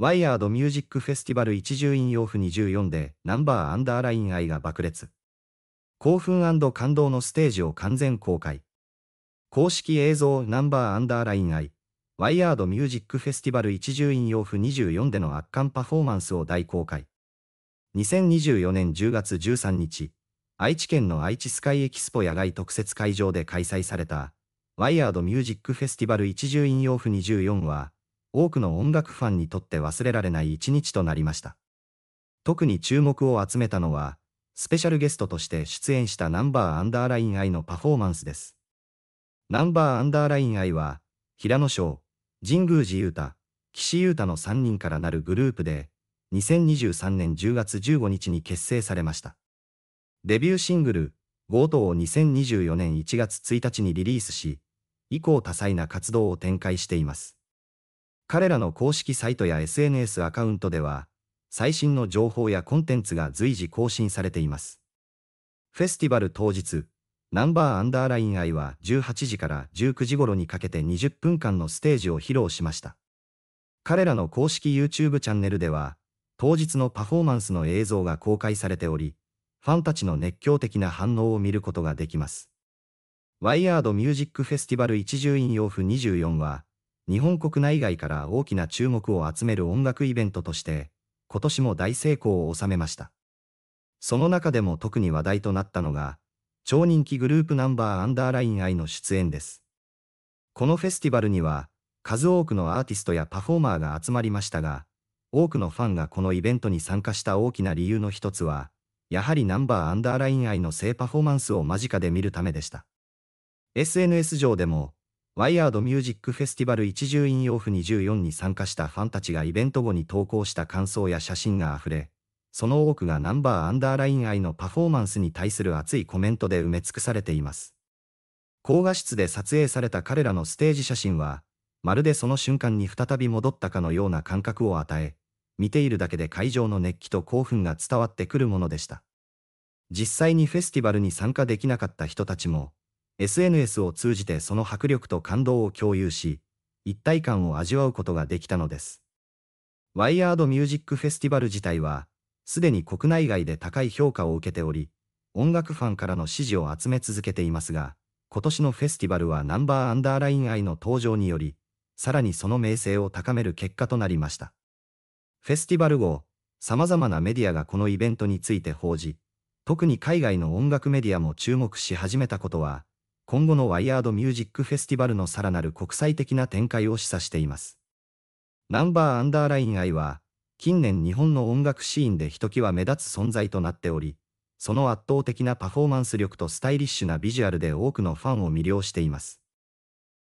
ワイヤードミュージックフェスティバル一重引用符24でナンバーアンダーライン愛が爆裂。興奮感動のステージを完全公開。公式映像ナンバーアンダーライン愛。ワイヤードミュージックフェスティバル一重引用符24での圧巻パフォーマンスを大公開。2024年10月13日、愛知県の愛知スカイエキスポ野外特設会場で開催された、ワイヤードミュージックフェスティバル一重引用符24は、多くの音楽ファンにとって忘れられない一日となりました。特に注目を集めたのは、スペシャルゲストとして出演したナンバーアンダーラインアイのパフォーマンスです。ナンバーアンダーラインアイは、平野翔、神宮寺優太、岸優太の3人からなるグループで、2023年10月15日に結成されました。デビューシングル、ゴートを2024年1月1日にリリースし、以降多彩な活動を展開しています。彼らの公式サイトや SNS アカウントでは、最新の情報やコンテンツが随時更新されています。フェスティバル当日、ナンバーアンダーライン愛は18時から19時頃にかけて20分間のステージを披露しました。彼らの公式 YouTube チャンネルでは、当日のパフォーマンスの映像が公開されており、ファンたちの熱狂的な反応を見ることができます。ワイヤードミュージックフェスティバル一重引用符24は、日本国内外から大きな注目を集める音楽イベントとして、今年も大成功を収めました。その中でも特に話題となったのが、超人気グループナンバーアンダーライン I の出演です。このフェスティバルには、数多くのアーティストやパフォーマーが集まりましたが、多くのファンがこのイベントに参加した大きな理由の一つは、やはりナンバーアンダーライン I の性パフォーマンスを間近で見るためでした。SNS 上でも、ワイヤードミュージックフェスティバル一重ンオフ24に参加したファンたちがイベント後に投稿した感想や写真が溢れ、その多くがナンバーアンダーライン愛のパフォーマンスに対する熱いコメントで埋め尽くされています。高画質で撮影された彼らのステージ写真は、まるでその瞬間に再び戻ったかのような感覚を与え、見ているだけで会場の熱気と興奮が伝わってくるものでした。実際にフェスティバルに参加できなかった人たちも、SNS を通じてその迫力と感動を共有し、一体感を味わうことができたのです。ワイヤードミュージックフェスティバル自体は、すでに国内外で高い評価を受けており、音楽ファンからの支持を集め続けていますが、今年のフェスティバルはナンバーアンダーライン愛の登場により、さらにその名声を高める結果となりました。フェスティバル後、様々なメディアがこのイベントについて報じ、特に海外の音楽メディアも注目し始めたことは、今後のワイヤードミュージックフェスティバルのさらなる国際的な展開を示唆しています。ナンバーアンダーライン I は、近年日本の音楽シーンでひときわ目立つ存在となっており、その圧倒的なパフォーマンス力とスタイリッシュなビジュアルで多くのファンを魅了しています。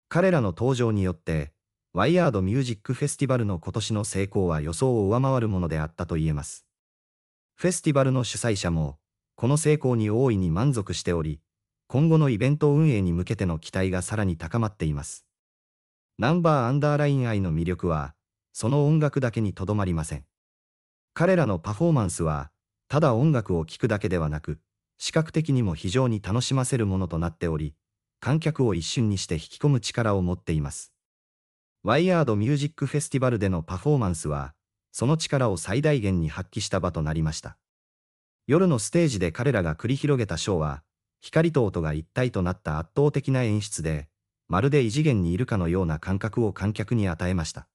彼らの登場によって、ワイヤードミュージックフェスティバルの今年の成功は予想を上回るものであったと言えます。フェスティバルの主催者も、この成功に大いに満足しており、今後のイベント運営に向けての期待がさらに高まっています。ナンバーアンダーライン愛の魅力は、その音楽だけにとどまりません。彼らのパフォーマンスは、ただ音楽を聴くだけではなく、視覚的にも非常に楽しませるものとなっており、観客を一瞬にして引き込む力を持っています。ワイヤードミュージックフェスティバルでのパフォーマンスは、その力を最大限に発揮した場となりました。夜のステージで彼らが繰り広げたショーは、光と音が一体となった圧倒的な演出で、まるで異次元にいるかのような感覚を観客に与えました。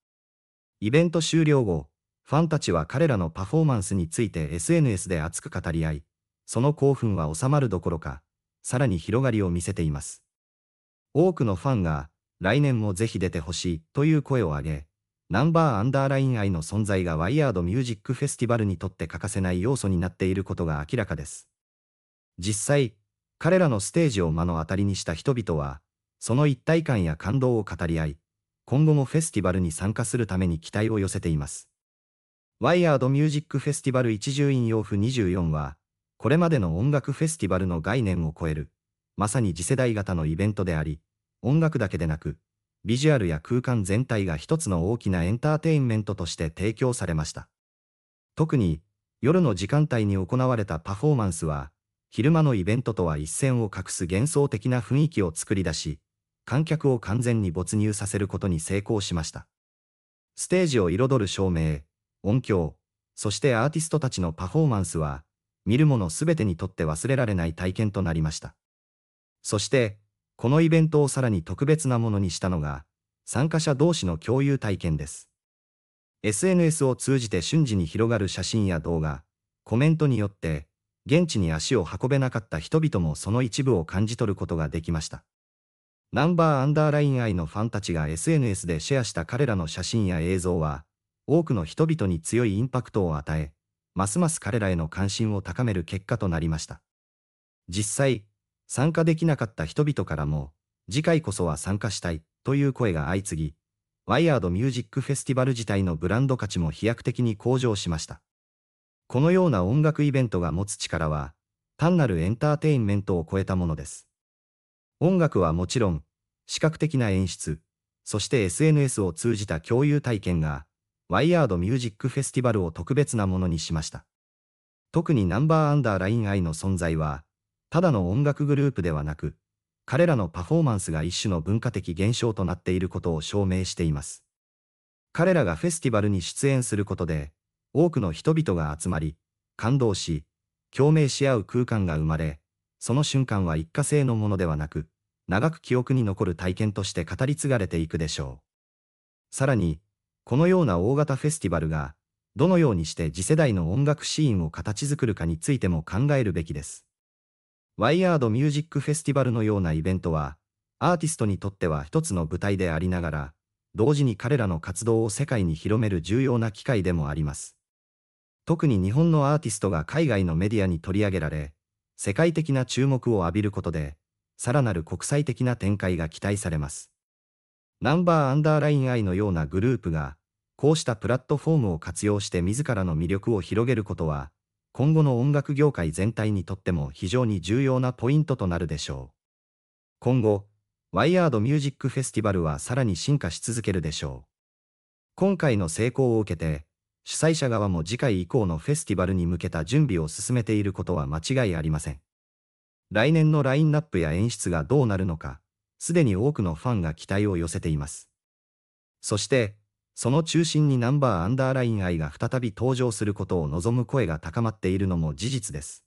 イベント終了後、ファンたちは彼らのパフォーマンスについて SNS で熱く語り合い、その興奮は収まるどころか、さらに広がりを見せています。多くのファンが、来年もぜひ出てほしいという声を上げ、ナンバーアンダーライン愛の存在がワイヤードミュージックフェスティバルにとって欠かせない要素になっていることが明らかです。実際、彼らのステージを目の当たりにした人々は、その一体感や感動を語り合い、今後もフェスティバルに参加するために期待を寄せています。ワイヤードミュージックフェスティバル一重院洋譜24は、これまでの音楽フェスティバルの概念を超える、まさに次世代型のイベントであり、音楽だけでなく、ビジュアルや空間全体が一つの大きなエンターテインメントとして提供されました。特に、夜の時間帯に行われたパフォーマンスは、昼間のイベントとは一線を画す幻想的な雰囲気を作り出し、観客を完全に没入させることに成功しました。ステージを彩る照明、音響、そしてアーティストたちのパフォーマンスは、見る者全てにとって忘れられない体験となりました。そして、このイベントをさらに特別なものにしたのが、参加者同士の共有体験です。SNS を通じて瞬時に広がる写真や動画、コメントによって、現地に足を運べなかった人々もその一部を感じ取ることができました。ナンバーアンダーラインアイのファンたちが SNS でシェアした彼らの写真や映像は、多くの人々に強いインパクトを与え、ますます彼らへの関心を高める結果となりました。実際、参加できなかった人々からも、次回こそは参加したいという声が相次ぎ、ワイヤードミュージックフェスティバル自体のブランド価値も飛躍的に向上しました。このような音楽イベントが持つ力は、単なるエンターテインメントを超えたものです。音楽はもちろん、視覚的な演出、そして SNS を通じた共有体験が、ワイヤードミュージックフェスティバルを特別なものにしました。特にナンバーアンダーライン I の存在は、ただの音楽グループではなく、彼らのパフォーマンスが一種の文化的現象となっていることを証明しています。彼らがフェスティバルに出演することで、多くの人々が集まり、感動し、共鳴し合う空間が生まれ、その瞬間は一過性のものではなく、長く記憶に残る体験として語り継がれていくでしょう。さらに、このような大型フェスティバルが、どのようにして次世代の音楽シーンを形作るかについても考えるべきです。ワイヤードミュージックフェスティバルのようなイベントは、アーティストにとっては一つの舞台でありながら、同時に彼らの活動を世界に広める重要な機会でもあります。特に日本のアーティストが海外のメディアに取り上げられ、世界的な注目を浴びることで、さらなる国際的な展開が期待されます。ナンバーアンダーライン I のようなグループが、こうしたプラットフォームを活用して自らの魅力を広げることは、今後の音楽業界全体にとっても非常に重要なポイントとなるでしょう。今後、ワイヤードミュージックフェスティバルはさらに進化し続けるでしょう。今回の成功を受けて、主催者側も次回以降のフェスティバルに向けた準備を進めていることは間違いありません。来年のラインナップや演出がどうなるのか、すでに多くのファンが期待を寄せています。そして、その中心にナンバーアンダーライン愛が再び登場することを望む声が高まっているのも事実です。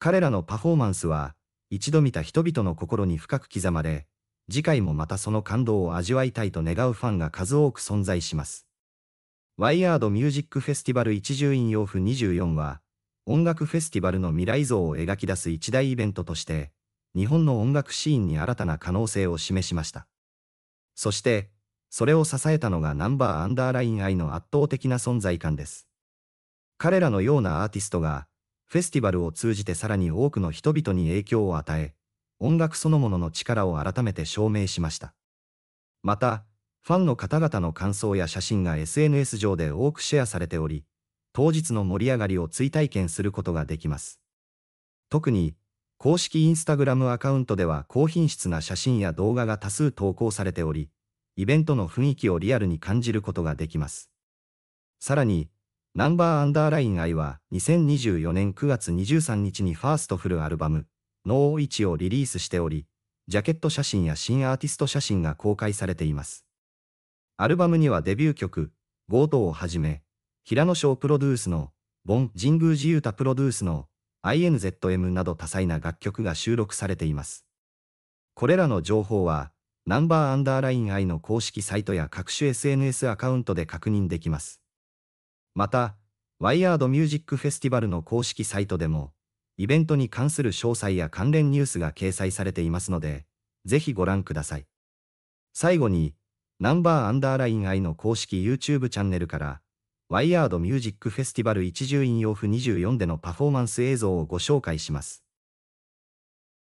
彼らのパフォーマンスは、一度見た人々の心に深く刻まれ、次回もまたその感動を味わいたいと願うファンが数多く存在します。ワイヤードミュージックフェスティバル一重院用風24は、音楽フェスティバルの未来像を描き出す一大イベントとして、日本の音楽シーンに新たな可能性を示しました。そして、それを支えたのがナンバーアンダーライン愛の圧倒的な存在感です。彼らのようなアーティストが、フェスティバルを通じてさらに多くの人々に影響を与え、音楽そのものの力を改めて証明しました。また、ファンの方々の感想や写真が SNS 上で多くシェアされており、当日の盛り上がりを追体験することができます。特に、公式インスタグラムアカウントでは高品質な写真や動画が多数投稿されており、イベントの雰囲気をリアルに感じることができます。さらに、ナンバーアンダーライン I は2024年9月23日にファーストフルアルバム、ノーイチをリリースしており、ジャケット写真や新アーティスト写真が公開されています。アルバムにはデビュー曲、ゴートをはじめ、平野翔プロデュースの、ボン・神宮寺ータプロデュースの、INZM など多彩な楽曲が収録されています。これらの情報は、ナンバーアンダーライン I の公式サイトや各種 SNS アカウントで確認できます。また、ワイヤードミュージックフェスティバルの公式サイトでも、イベントに関する詳細や関連ニュースが掲載されていますので、ぜひご覧ください。最後に、ナンバーアンダーライン I の公式 YouTube チャンネルから、ワイヤードミュージックフェスティバル一重引用符24でのパフォーマンス映像をご紹介します。